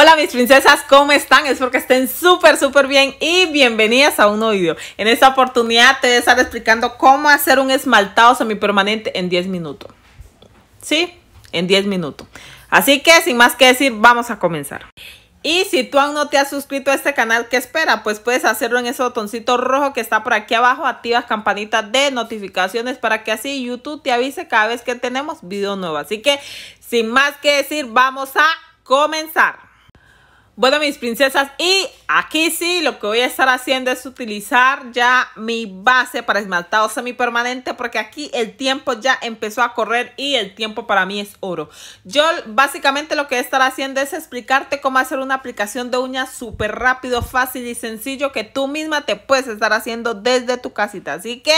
Hola mis princesas, ¿cómo están? Espero que estén súper, súper bien y bienvenidas a un nuevo video. En esta oportunidad te voy a estar explicando cómo hacer un esmaltado semipermanente en 10 minutos. ¿Sí? En 10 minutos. Así que sin más que decir, vamos a comenzar. Y si tú aún no te has suscrito a este canal, ¿qué espera? Pues puedes hacerlo en ese botoncito rojo que está por aquí abajo. Activas campanita de notificaciones para que así YouTube te avise cada vez que tenemos video nuevo. Así que sin más que decir, vamos a comenzar. Bueno, mis princesas, y aquí sí lo que voy a estar haciendo es utilizar ya mi base para esmaltado semipermanente porque aquí el tiempo ya empezó a correr y el tiempo para mí es oro. Yo básicamente lo que voy a estar haciendo es explicarte cómo hacer una aplicación de uñas súper rápido, fácil y sencillo que tú misma te puedes estar haciendo desde tu casita. Así que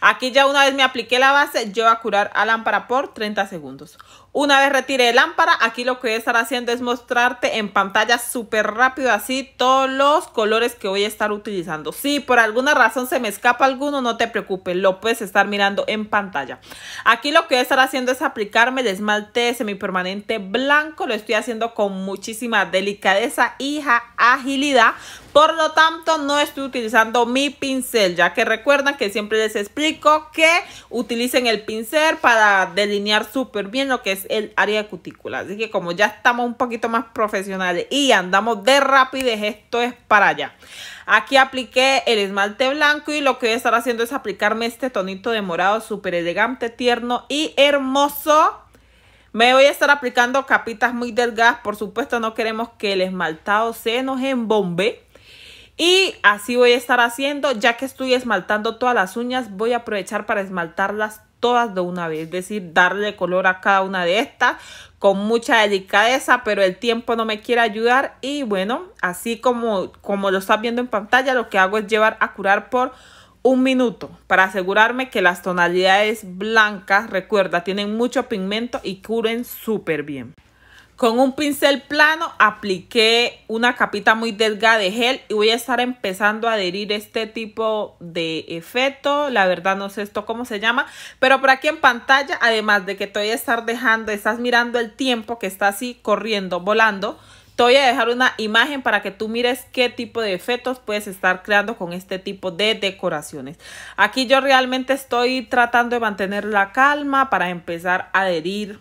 aquí ya una vez me apliqué la base, yo voy a curar a lámpara por 30 segundos. Una vez retire lámpara, aquí lo que voy a estar haciendo es mostrarte en pantalla súper rápido así todos los colores que voy a estar utilizando. Si por alguna razón se me escapa alguno, no te preocupes, lo puedes estar mirando en pantalla. Aquí lo que voy a estar haciendo es aplicarme el esmalte semipermanente blanco. Lo estoy haciendo con muchísima delicadeza y agilidad por lo tanto, no estoy utilizando mi pincel, ya que recuerdan que siempre les explico que utilicen el pincel para delinear súper bien lo que es el área cutícula. Así que como ya estamos un poquito más profesionales y andamos de rapidez, esto es para allá. Aquí apliqué el esmalte blanco y lo que voy a estar haciendo es aplicarme este tonito de morado súper elegante, tierno y hermoso. Me voy a estar aplicando capitas muy delgadas. Por supuesto, no queremos que el esmaltado se nos embombe. Y así voy a estar haciendo, ya que estoy esmaltando todas las uñas, voy a aprovechar para esmaltarlas todas de una vez, es decir, darle color a cada una de estas con mucha delicadeza, pero el tiempo no me quiere ayudar y bueno, así como, como lo estás viendo en pantalla, lo que hago es llevar a curar por un minuto para asegurarme que las tonalidades blancas, recuerda, tienen mucho pigmento y curen súper bien. Con un pincel plano apliqué una capita muy delgada de gel y voy a estar empezando a adherir este tipo de efecto. La verdad no sé esto cómo se llama, pero por aquí en pantalla, además de que te voy a estar dejando, estás mirando el tiempo que está así corriendo, volando, te voy a dejar una imagen para que tú mires qué tipo de efectos puedes estar creando con este tipo de decoraciones. Aquí yo realmente estoy tratando de mantener la calma para empezar a adherir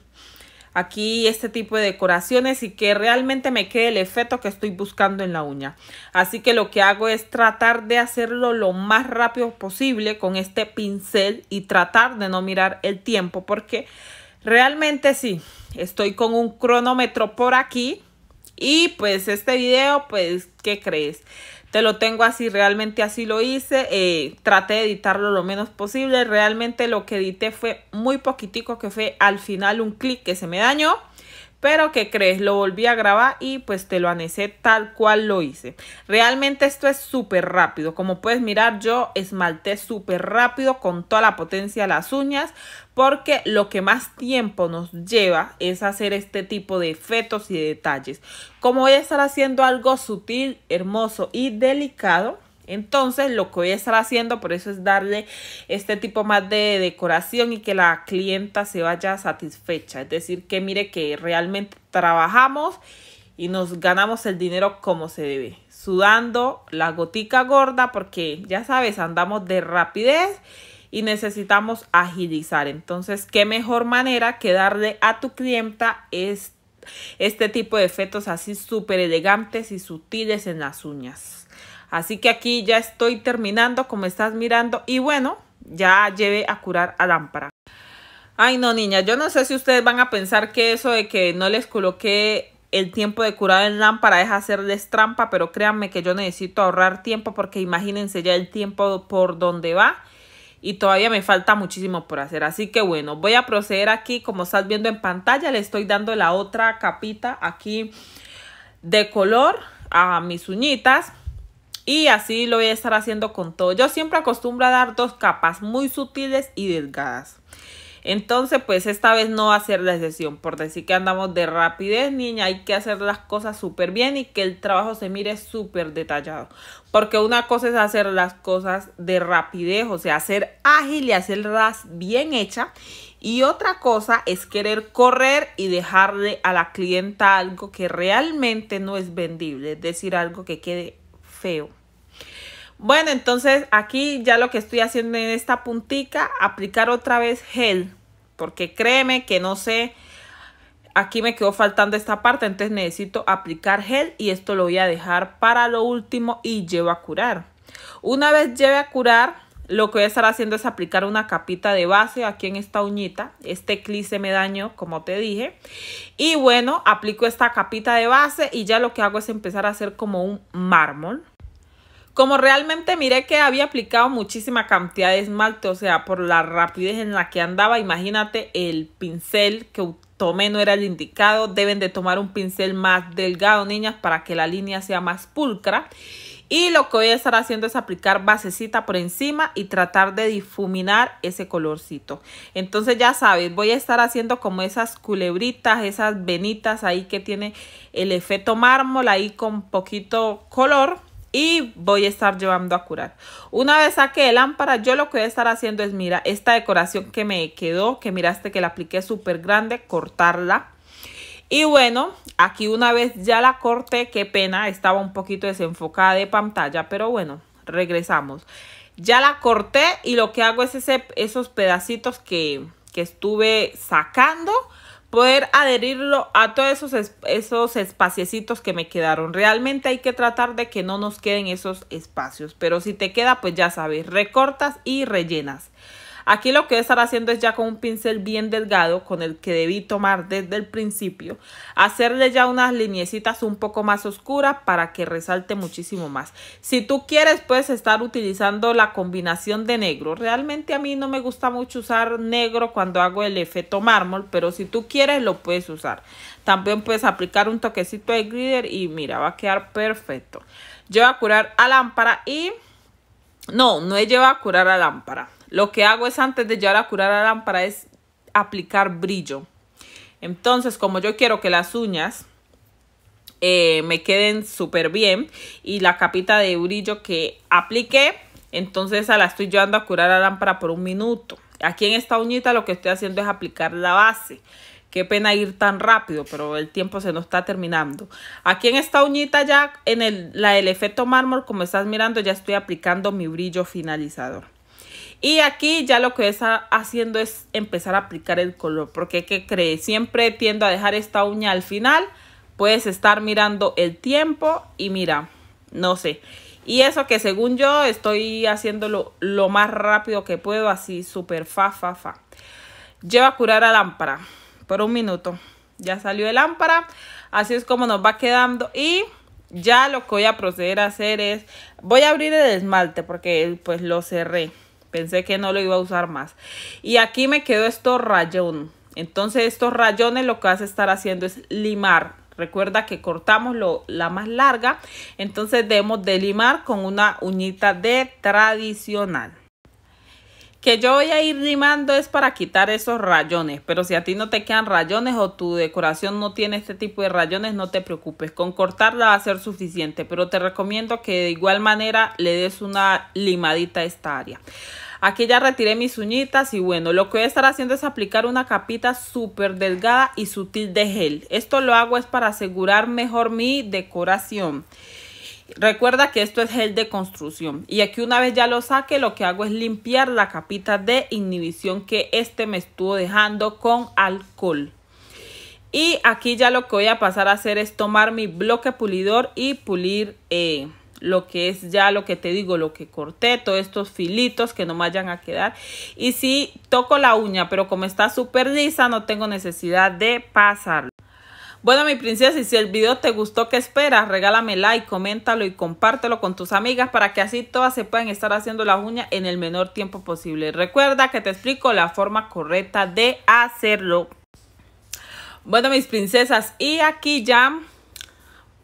aquí este tipo de decoraciones y que realmente me quede el efecto que estoy buscando en la uña. Así que lo que hago es tratar de hacerlo lo más rápido posible con este pincel y tratar de no mirar el tiempo porque realmente sí, estoy con un cronómetro por aquí y pues este video pues ¿qué crees? te lo tengo así, realmente así lo hice, eh, traté de editarlo lo menos posible, realmente lo que edité fue muy poquitico, que fue al final un clic que se me dañó, pero ¿qué crees? Lo volví a grabar y pues te lo anecé tal cual lo hice. Realmente esto es súper rápido. Como puedes mirar yo esmalté súper rápido con toda la potencia de las uñas. Porque lo que más tiempo nos lleva es hacer este tipo de efectos y detalles. Como voy a estar haciendo algo sutil, hermoso y delicado entonces lo que voy a estar haciendo, por eso es darle este tipo más de decoración y que la clienta se vaya satisfecha. Es decir, que mire que realmente trabajamos y nos ganamos el dinero como se debe. Sudando la gotica gorda porque ya sabes, andamos de rapidez y necesitamos agilizar. Entonces, qué mejor manera que darle a tu clienta este, este tipo de efectos así súper elegantes y sutiles en las uñas. Así que aquí ya estoy terminando como estás mirando y bueno, ya llevé a curar a lámpara. Ay no niña, yo no sé si ustedes van a pensar que eso de que no les coloqué el tiempo de curar en lámpara es hacerles trampa, pero créanme que yo necesito ahorrar tiempo porque imagínense ya el tiempo por donde va y todavía me falta muchísimo por hacer. Así que bueno, voy a proceder aquí, como estás viendo en pantalla, le estoy dando la otra capita aquí de color a mis uñitas y así lo voy a estar haciendo con todo. Yo siempre acostumbro a dar dos capas muy sutiles y delgadas. Entonces, pues esta vez no va a ser la excepción. Por decir que andamos de rapidez, niña, hay que hacer las cosas súper bien y que el trabajo se mire súper detallado. Porque una cosa es hacer las cosas de rapidez, o sea, ser ágil y hacerlas bien hecha Y otra cosa es querer correr y dejarle a la clienta algo que realmente no es vendible, es decir, algo que quede feo. Bueno, entonces aquí ya lo que estoy haciendo en esta puntica, aplicar otra vez gel, porque créeme que no sé, aquí me quedó faltando esta parte, entonces necesito aplicar gel y esto lo voy a dejar para lo último y llevo a curar. Una vez lleve a curar, lo que voy a estar haciendo es aplicar una capita de base aquí en esta uñita. Este clic me dañó, como te dije. Y bueno, aplico esta capita de base y ya lo que hago es empezar a hacer como un mármol. Como realmente miré que había aplicado muchísima cantidad de esmalte, o sea, por la rapidez en la que andaba, imagínate el pincel que tomé no era el indicado. Deben de tomar un pincel más delgado, niñas, para que la línea sea más pulcra. Y lo que voy a estar haciendo es aplicar basecita por encima y tratar de difuminar ese colorcito. Entonces ya sabes, voy a estar haciendo como esas culebritas, esas venitas ahí que tiene el efecto mármol ahí con poquito color y voy a estar llevando a curar. Una vez saque de lámpara, yo lo que voy a estar haciendo es, mira, esta decoración que me quedó, que miraste que la apliqué súper grande, cortarla y bueno, aquí una vez ya la corté, qué pena, estaba un poquito desenfocada de pantalla, pero bueno, regresamos. Ya la corté y lo que hago es esos pedacitos que, que estuve sacando, poder adherirlo a todos esos, esos espaciecitos que me quedaron. Realmente hay que tratar de que no nos queden esos espacios, pero si te queda, pues ya sabes, recortas y rellenas. Aquí lo que voy a estar haciendo es ya con un pincel bien delgado, con el que debí tomar desde el principio, hacerle ya unas liniecitas un poco más oscuras para que resalte muchísimo más. Si tú quieres, puedes estar utilizando la combinación de negro. Realmente a mí no me gusta mucho usar negro cuando hago el efecto mármol, pero si tú quieres, lo puedes usar. También puedes aplicar un toquecito de glitter y mira, va a quedar perfecto. Lleva a curar a lámpara y... No, no he llevado a curar a lámpara. Lo que hago es antes de llevar a curar la lámpara es aplicar brillo. Entonces, como yo quiero que las uñas eh, me queden súper bien y la capita de brillo que apliqué, entonces a la estoy llevando a curar la lámpara por un minuto. Aquí en esta uñita lo que estoy haciendo es aplicar la base. Qué pena ir tan rápido, pero el tiempo se nos está terminando. Aquí en esta uñita ya, en el, la del efecto mármol, como estás mirando, ya estoy aplicando mi brillo finalizador. Y aquí ya lo que está haciendo es empezar a aplicar el color. Porque ¿qué cree? Siempre tiendo a dejar esta uña al final. Puedes estar mirando el tiempo y mira, no sé. Y eso que según yo estoy haciéndolo lo más rápido que puedo, así súper fa, fa, fa. Lleva a curar a lámpara por un minuto. Ya salió de lámpara. Así es como nos va quedando. Y ya lo que voy a proceder a hacer es, voy a abrir el esmalte porque pues lo cerré. Pensé que no lo iba a usar más. Y aquí me quedó esto rayón. Entonces estos rayones lo que vas a estar haciendo es limar. Recuerda que cortamos lo, la más larga, entonces debemos de limar con una uñita de tradicional. Que yo voy a ir limando es para quitar esos rayones, pero si a ti no te quedan rayones o tu decoración no tiene este tipo de rayones, no te preocupes, con cortarla va a ser suficiente, pero te recomiendo que de igual manera le des una limadita a esta área. Aquí ya retiré mis uñitas y bueno, lo que voy a estar haciendo es aplicar una capita súper delgada y sutil de gel. Esto lo hago es para asegurar mejor mi decoración. Recuerda que esto es gel de construcción y aquí una vez ya lo saque lo que hago es limpiar la capita de inhibición que este me estuvo dejando con alcohol. Y aquí ya lo que voy a pasar a hacer es tomar mi bloque pulidor y pulir eh, lo que es ya lo que te digo, lo que corté, todos estos filitos que no me vayan a quedar. Y si toco la uña, pero como está súper lisa, no tengo necesidad de pasarlo. Bueno, mi princesa, y si el video te gustó, ¿qué esperas? Regálame like, coméntalo y compártelo con tus amigas para que así todas se puedan estar haciendo la uña en el menor tiempo posible. Recuerda que te explico la forma correcta de hacerlo. Bueno, mis princesas, y aquí ya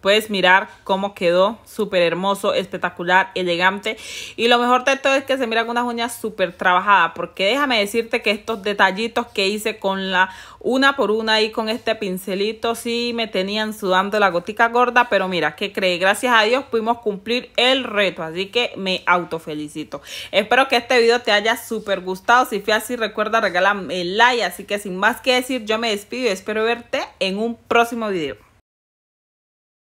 Puedes mirar cómo quedó. Súper hermoso, espectacular, elegante. Y lo mejor de todo es que se miran unas uñas súper trabajadas. Porque déjame decirte que estos detallitos que hice con la una por una y con este pincelito sí me tenían sudando la gotica gorda. Pero mira, ¿qué creí. Gracias a Dios pudimos cumplir el reto. Así que me autofelicito. Espero que este video te haya súper gustado. Si fue así, recuerda regálame el like. Así que sin más que decir, yo me despido y espero verte en un próximo video.